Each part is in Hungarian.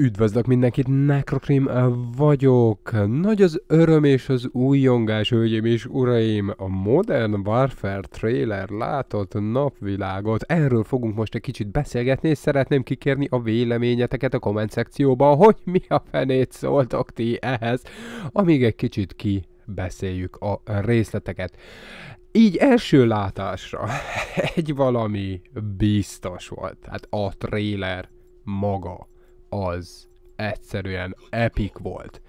Üdvözlök mindenkit, Nekrokrim vagyok! Nagy az öröm és az újongás, hölgyeim és uraim! A Modern Warfare trailer látott napvilágot. Erről fogunk most egy kicsit beszélgetni, és szeretném kikérni a véleményeteket a komment szekcióban, hogy mi a fenét szóltok ti ehhez, amíg egy kicsit ki beszéljük a részleteket. Így első látásra egy valami biztos volt, tehát a trailer maga az egyszerűen epic volt.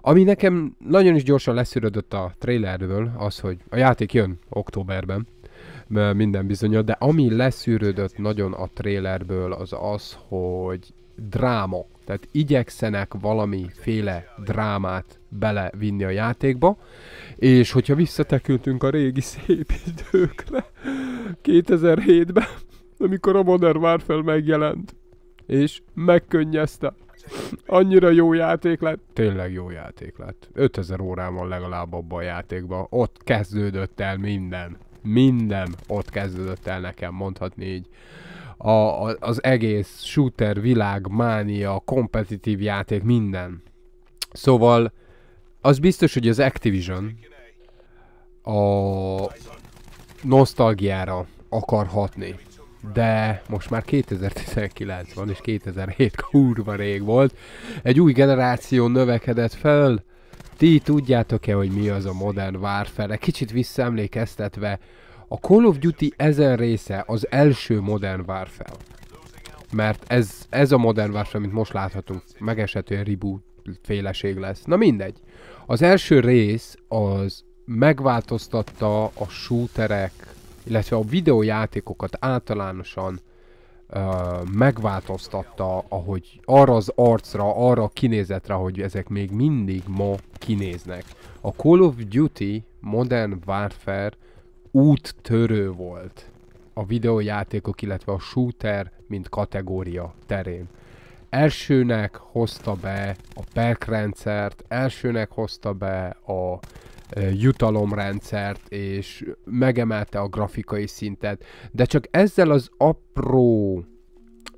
Ami nekem nagyon is gyorsan leszűrödött a trailerből, az, hogy a játék jön októberben, minden bizony, de ami leszűrődött nagyon a trailerből az az, hogy dráma. Tehát igyekszenek valamiféle drámát belevinni a játékba, és hogyha visszatekültünk a régi szép időkre, 2007-ben, amikor a Modern Warfare megjelent, és megkönnyezte. Annyira jó játék lett. Tényleg jó játék lett. 5000 órán van legalább abban a játékban. Ott kezdődött el minden. Minden ott kezdődött el nekem, mondhatni így. A, a, az egész shooter világ, mánia, kompetitív játék, minden. Szóval az biztos, hogy az Activision a nosztalgiára akar hatni de most már 2019 van, és 2007 kurva rég volt. Egy új generáció növekedett fel, ti tudjátok-e, hogy mi az a Modern Warfare? Kicsit visszaemlékeztetve, a Call of Duty ezen része az első Modern Warfare. Mert ez, ez a Modern Warfare, amit most láthatunk, megesetően reboot féleség lesz. Na mindegy. Az első rész az megváltoztatta a shooterek illetve a videójátékokat általánosan ö, megváltoztatta, ahogy arra az arcra, arra a kinézetre, hogy ezek még mindig ma kinéznek. A Call of Duty Modern Warfare úttörő volt a videójátékok, illetve a shooter, mint kategória terén. Elsőnek hozta be a perkrendszert, elsőnek hozta be a jutalomrendszert, és megemelte a grafikai szintet, de csak ezzel az apró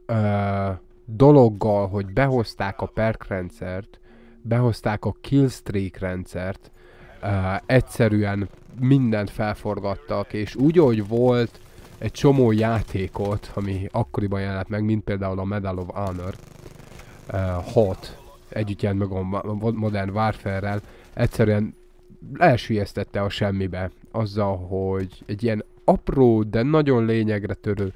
ö, dologgal, hogy behozták a perk rendszert, behozták a killstreak rendszert, ö, egyszerűen mindent felforgattak, és úgy, ahogy volt egy csomó játékot, ami akkoriban jelent meg, mint például a Medal of Honor 6, együtt jelent meg a Modern Warfare-rel, egyszerűen elsülyeztette a semmibe azzal, hogy egy ilyen apró, de nagyon lényegre törő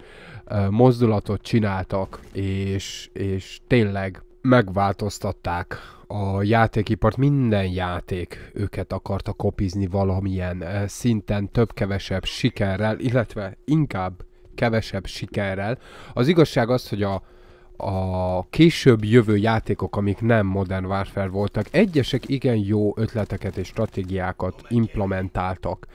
uh, mozdulatot csináltak, és, és tényleg megváltoztatták a játékipart, minden játék őket akarta kopizni valamilyen uh, szinten több-kevesebb sikerrel, illetve inkább kevesebb sikerrel. Az igazság az, hogy a a később jövő játékok, amik nem Modern Warfare voltak, egyesek igen jó ötleteket és stratégiákat implementáltak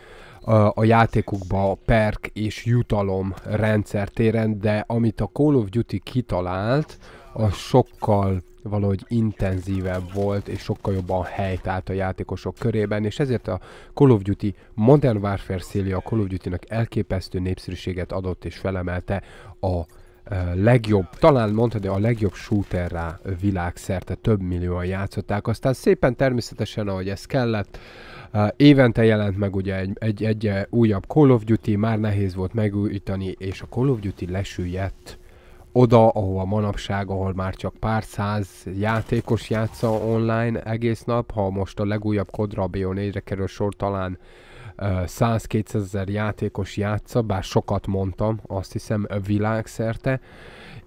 a játékukba perk és jutalom rendszer téren, de amit a Call of Duty kitalált, az sokkal valahogy intenzívebb volt, és sokkal jobban helyt állt a játékosok körében, és ezért a Call of Duty Modern Warfare széli a Call of Duty-nak elképesztő népszerűséget adott és felemelte a legjobb, talán mondhatni a legjobb shooter rá világszerte, több millióan játszották. Aztán szépen természetesen, ahogy ez kellett, évente jelent meg ugye egy, egy, egy újabb Call of Duty, már nehéz volt megújítani, és a Call of Duty lesüllyedt oda, ahova manapság, ahol már csak pár száz játékos játsza online egész nap, ha most a legújabb kodra a 4 re kerül sor, talán 100-200 ezer játékos játsza, bár sokat mondtam, azt hiszem világszerte,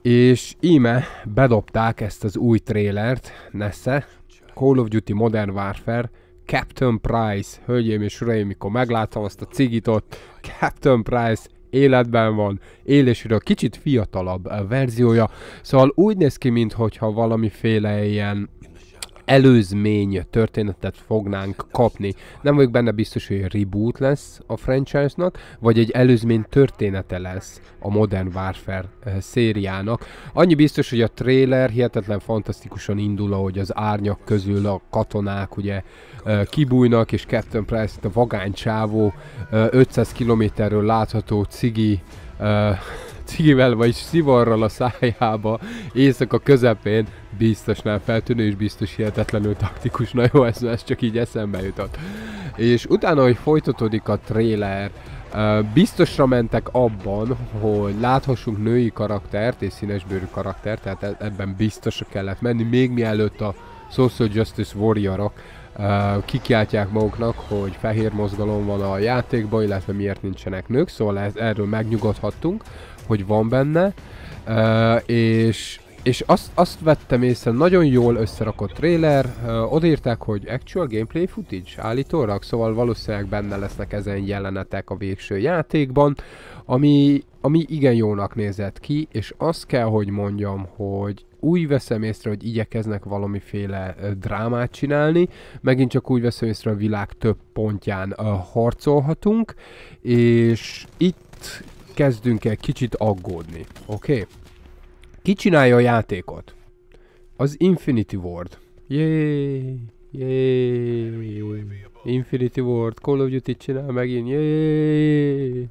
és íme bedobták ezt az új trélert, Nesse, Call of Duty Modern Warfare, Captain Price, hölgyeim és uraim, mikor megláttam azt a cigitot, Captain Price életben van, élésről kicsit fiatalabb verziója, szóval úgy néz ki, mintha valamiféle ilyen előzmény történetet fognánk kapni. Nem vagyok benne biztos, hogy reboot lesz a franchise-nak, vagy egy előzmény története lesz a Modern Warfare eh, szériának. Annyi biztos, hogy a trailer hihetetlen fantasztikusan indul, ahogy az árnyak közül a katonák ugye eh, kibújnak, és Captain Price, a vagány csávó, 500 eh, kilométerről látható cigi cigivel vagy szivarral a szájába éjszaka közepén biztos nem feltűnő és biztos hihetetlenül taktikus. Na jó, ez, ez csak így eszembe jutott. És utána, hogy folytatódik a trailer, uh, biztosra mentek abban, hogy láthassunk női karaktert és színesbőrű karaktert, tehát e-, ebben biztosra kellett menni, még mielőtt a Social Justice Warriorok kikiáltják maguknak, hogy fehér mozgalom van a játékban, illetve miért nincsenek nők, szóval ez, erről megnyugodhattunk, hogy van benne, és és azt, azt vettem észre, nagyon jól összerakott trailer, uh, odaírták, hogy actual gameplay footage állítólag, szóval valószínűleg benne lesznek ezen jelenetek a végső játékban, ami, ami igen jónak nézett ki, és azt kell, hogy mondjam, hogy úgy veszem észre, hogy igyekeznek valamiféle drámát csinálni, megint csak úgy veszem észre, a világ több pontján harcolhatunk, és itt kezdünk el kicsit aggódni, oké? Okay? Ki csinálja a játékot? Az Infinity Ward. Jéééé! Jéééé! Infinity Ward, Call of Duty csinál megint, jéééé!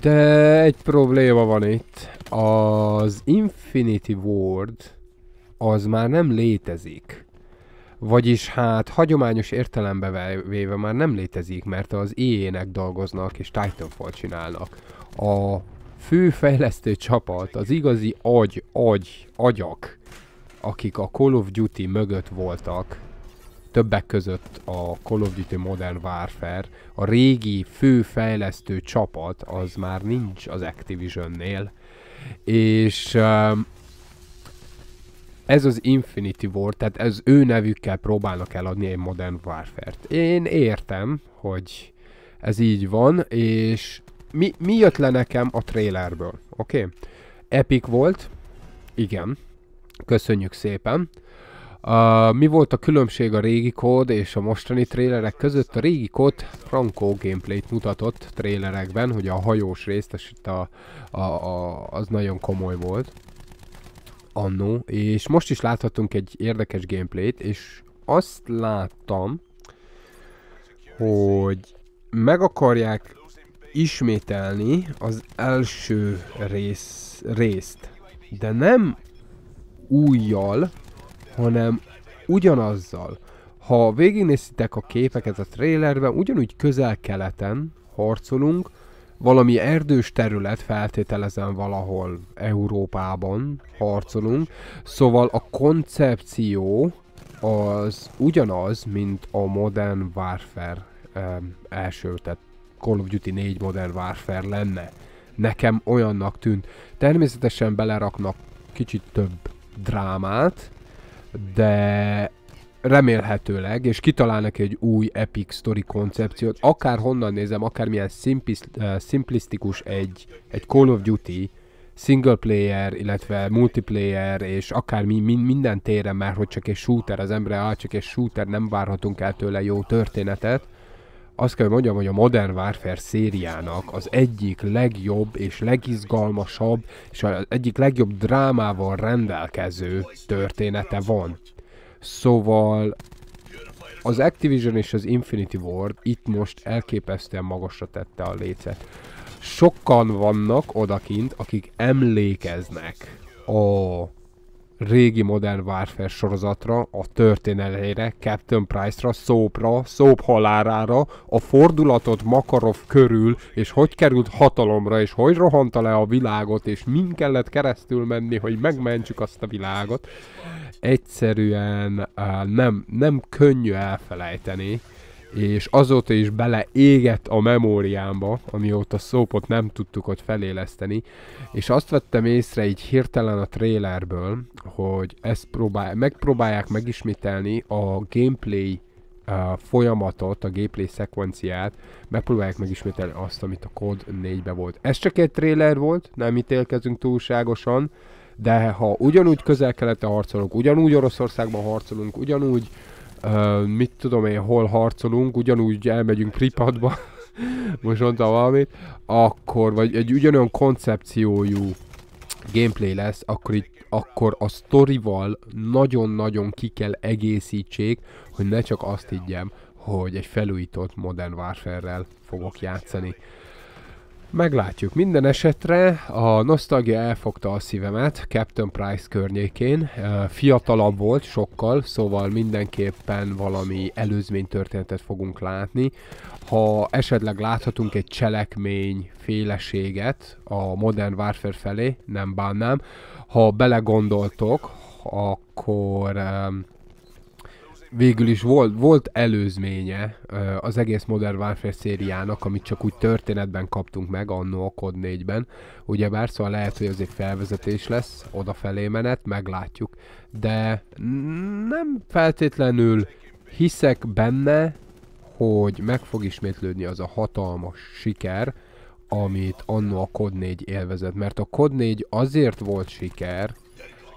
De egy probléma van itt. Az Infinity Ward az már nem létezik. Vagyis hát hagyományos értelembe véve már nem létezik, mert az EA-nek dolgoznak és Titanfall csinálnak. A fő fejlesztő csapat, az igazi agy, agy, agyak, akik a Call of Duty mögött voltak, többek között a Call of Duty Modern Warfare, a régi fő fejlesztő csapat az már nincs az Activision-nél, és um, ez az Infinity War, tehát ez ő nevükkel próbálnak eladni egy Modern Warfare-t. Én értem, hogy ez így van, és mi, mi jött le nekem a trailerből, oké? Okay? Epic volt, igen, köszönjük szépen, a, mi volt a különbség a régi kód és a mostani trélerek között? A régi kód Franco gameplayt mutatott trélerekben, hogy a hajós részt, és itt a, a, a, az nagyon komoly volt annó, és most is láthatunk egy érdekes gameplayt, és azt láttam, hogy meg akarják ismételni az első rész, részt, de nem újjal, hanem ugyanazzal. Ha végignézitek a képeket a trailerben, ugyanúgy közel-keleten harcolunk, valami erdős terület, feltételezem valahol Európában harcolunk, szóval a koncepció az ugyanaz, mint a Modern Warfare um, első, tehát Call of Duty 4 Modern Warfare lenne. Nekem olyannak tűnt. Természetesen beleraknak kicsit több drámát, de remélhetőleg, és kitalálnak egy új epic story koncepciót, akár honnan nézem, akár milyen szimplisztikus egy, egy Call of Duty, single player, illetve multiplayer, és akár mi, mi minden téren már, hogy csak egy shooter, az ember áll, csak egy shooter, nem várhatunk el tőle jó történetet, azt kell mondjam, hogy a Modern Warfare szériának az egyik legjobb és legizgalmasabb, és az egyik legjobb drámával rendelkező története van. Szóval az Activision és az Infinity Ward itt most elképesztően magasra tette a lécet. Sokan vannak odakint, akik emlékeznek a régi Modern Warfare sorozatra, a történelére, Captain Price-ra, Szópra, Szóp halárára, a fordulatot Makarov körül, és hogy került hatalomra, és hogy rohanta le a világot, és min kellett keresztül menni, hogy megmentsük azt a világot. Egyszerűen uh, nem, nem könnyű elfelejteni, és azóta is beleégett a memóriámba, amióta szópot nem tudtuk ott feléleszteni, és azt vettem észre így hirtelen a trailerből, hogy ezt próbál, megpróbálják megismételni a gameplay a uh, folyamatot, a gameplay szekvenciát, megpróbálják megismételni azt, amit a kod 4-be volt. Ez csak egy trailer volt, nem ítélkezünk túlságosan, de ha ugyanúgy közel-kelete harcolunk, ugyanúgy Oroszországban harcolunk, ugyanúgy uh, uh, mit tudom én, hol harcolunk, ugyanúgy elmegyünk Pripadba, most mondtam valamit, akkor, vagy egy ugyanolyan koncepciójú gameplay lesz, akkor, itt, akkor a sztorival nagyon-nagyon ki kell egészítsék, hogy ne csak azt higgyem, hogy egy felújított Modern Warfare-rel fogok játszani. Meglátjuk. Minden esetre a nosztalgia elfogta a szívemet Captain Price környékén. Fiatalabb volt sokkal, szóval mindenképpen valami előzménytörténetet fogunk látni. Ha esetleg láthatunk egy cselekmény féleséget a modern Warfare felé, nem bánnám. Ha belegondoltok, akkor um, végül is volt, volt előzménye az egész Modern Warfare szériának, amit csak úgy történetben kaptunk meg annó a COD 4-ben. bár, szóval lehet, hogy az egy felvezetés lesz, odafelé menet, meglátjuk. De nem feltétlenül hiszek benne, hogy meg fog ismétlődni az a hatalmas siker, amit annó a COD 4 élvezett. Mert a COD 4 azért volt siker,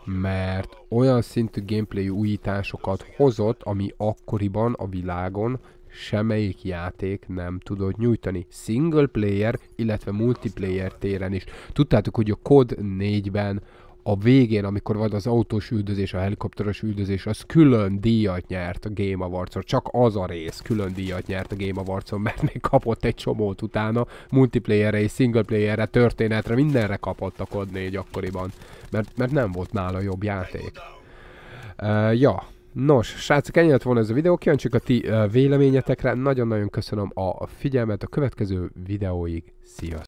mert olyan szintű gameplay újításokat hozott, ami akkoriban a világon semmelyik játék nem tudott nyújtani. Single player, illetve multiplayer téren is. Tudtátok, hogy a COD 4-ben a végén, amikor van az autós üldözés, a helikopteres üldözés, az külön díjat nyert a Game awards Csak az a rész külön díjat nyert a Game awards mert még kapott egy csomót utána, multiplayerre és singleplayerre, történetre, mindenre kapott a Cod 4 akkoriban, mert, mert nem volt nála jobb játék. Uh, ja, Nos, srácok, ennyi lett volna ez a videó, kíváncsiak a ti véleményetekre, nagyon-nagyon köszönöm a figyelmet, a következő videóig, sziasztok!